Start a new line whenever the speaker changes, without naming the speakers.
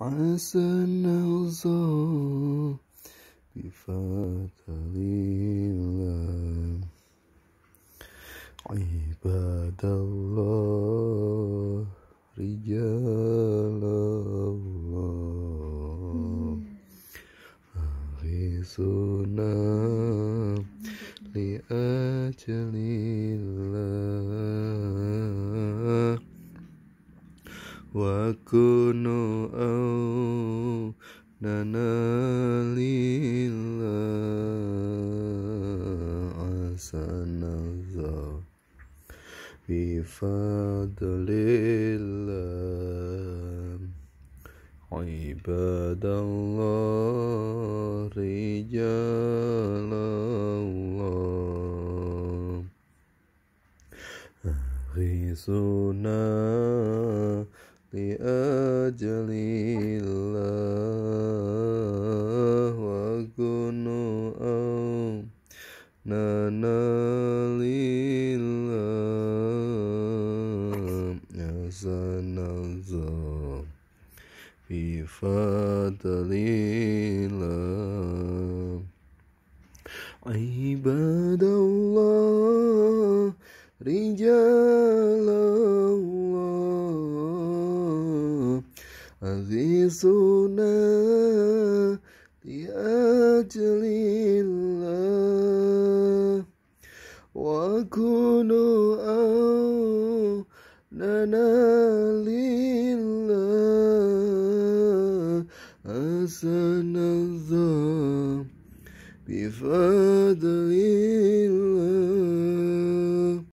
عسى نوصى بفضل الله عباد الله رجال الله فاغسنا لأجل وكن أولنا لله أسنزا بفضل الله عباد الله رجال الله غيثنا لأجل الله وكن أوننا لله حسن الظن في فضل الله عباد الله رجال أغيثنا لأجل الله وكونوا أوننا لله أسنى الظهر بفضل